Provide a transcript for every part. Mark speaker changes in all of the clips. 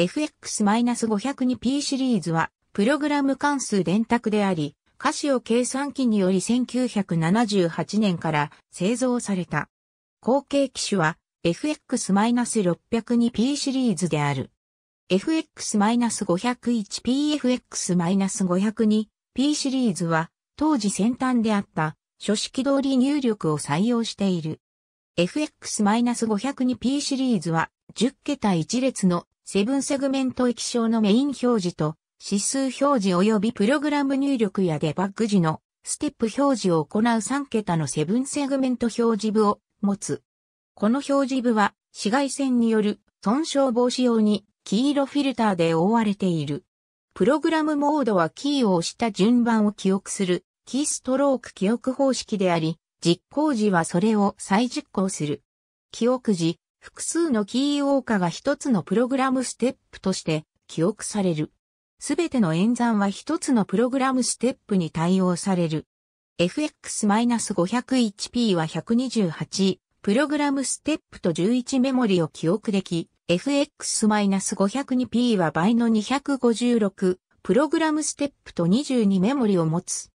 Speaker 1: FX-502P シリーズは、プログラム関数電卓であり、カシオ計算機により1978年から製造された。後継機種は FX-602P シリーズである。FX-501P、FX-502P シリーズは当時先端であった書式通り入力を採用している。FX-502P シリーズは10桁1列のセブンセグメント液晶のメイン表示と指数表示及びプログラム入力やデバッグ時のステップ表示を行う3桁のセブンセグメント表示部を持つ。この表示部は紫外線による損傷防止用に黄色フィルターで覆われている。プログラムモードはキーを押した順番を記憶するキーストローク記憶方式であり、実行時はそれを再実行する。記憶時、複数のキーオーカが一つのプログラムステップとして記憶される。すべての演算は一つのプログラムステップに対応される。fx-501p は128、プログラムステップと11メモリを記憶でき、fx-502p は倍の256、プログラムステップと22メモリを持つ。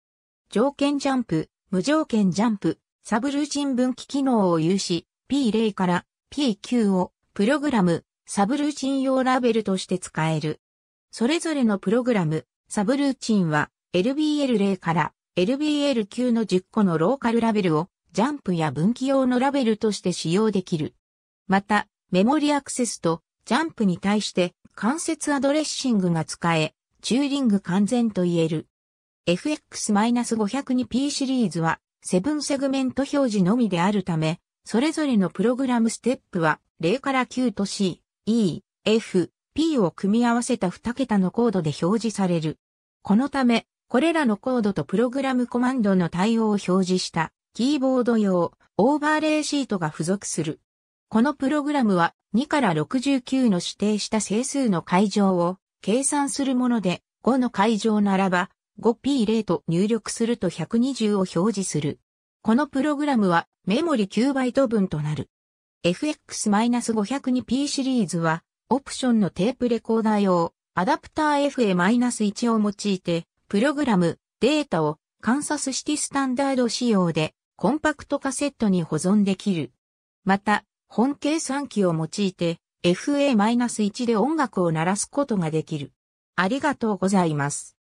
Speaker 1: 条件ジャンプ、無条件ジャンプ、サブルーチン分岐機能を有し、P0 から PQ をプログラム、サブルーチン用ラベルとして使える。それぞれのプログラム、サブルーチンは LBL0 から LBL9 の10個のローカルラベルをジャンプや分岐用のラベルとして使用できる。また、メモリアクセスとジャンプに対して間接アドレッシングが使え、チューリング完全と言える。FX-502P シリーズは、セブンセグメント表示のみであるため、それぞれのプログラムステップは0から9と C、E、F、P を組み合わせた2桁のコードで表示される。このため、これらのコードとプログラムコマンドの対応を表示したキーボード用オーバーレイシートが付属する。このプログラムは2から69の指定した整数の階乗を計算するもので5の階乗ならば 5P0 と入力すると120を表示する。このプログラムはメモリ9バイト分となる。FX-502P シリーズは、オプションのテープレコーダー用、アダプター FA-1 を用いて、プログラム、データを、カンサスシティスタンダード仕様で、コンパクトカセットに保存できる。また、本計算機を用いて、FA-1 で音楽を鳴らすことができる。ありがとうございます。